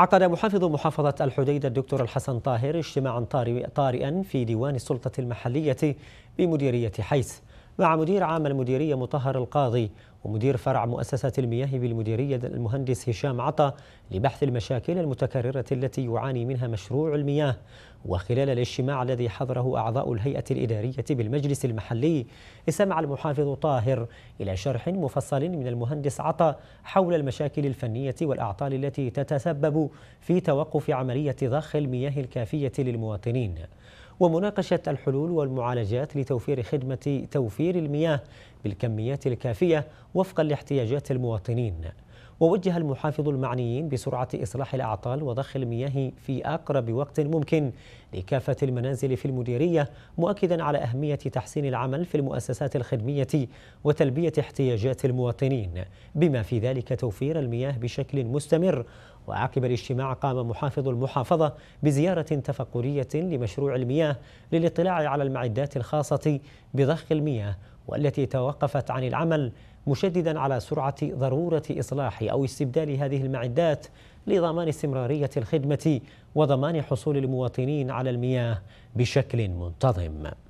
عقد محافظ محافظة الحديدة الدكتور الحسن طاهر اجتماعا طارئا في ديوان السلطة المحلية بمديرية حيث مع مدير عام المديرية مطهر القاضي ومدير فرع مؤسسة المياه بالمديرية المهندس هشام عطا لبحث المشاكل المتكررة التي يعاني منها مشروع المياه وخلال الاجتماع الذي حضره أعضاء الهيئة الإدارية بالمجلس المحلي استمع المحافظ طاهر إلى شرح مفصل من المهندس عطا حول المشاكل الفنية والأعطال التي تتسبب في توقف عملية ضخ المياه الكافية للمواطنين ومناقشة الحلول والمعالجات لتوفير خدمة توفير المياه بالكميات الكافية وفقا لاحتياجات المواطنين ووجه المحافظ المعنيين بسرعة إصلاح الأعطال وضخ المياه في أقرب وقت ممكن لكافة المنازل في المديرية مؤكدا على أهمية تحسين العمل في المؤسسات الخدمية وتلبية احتياجات المواطنين بما في ذلك توفير المياه بشكل مستمر وعقب الاجتماع قام محافظ المحافظة بزيارة تفقرية لمشروع المياه للاطلاع على المعدات الخاصة بضخ المياه والتي توقفت عن العمل مشددا على سرعة ضرورة إصلاح أو استبدال هذه المعدات لضمان استمرارية الخدمة وضمان حصول المواطنين على المياه بشكل منتظم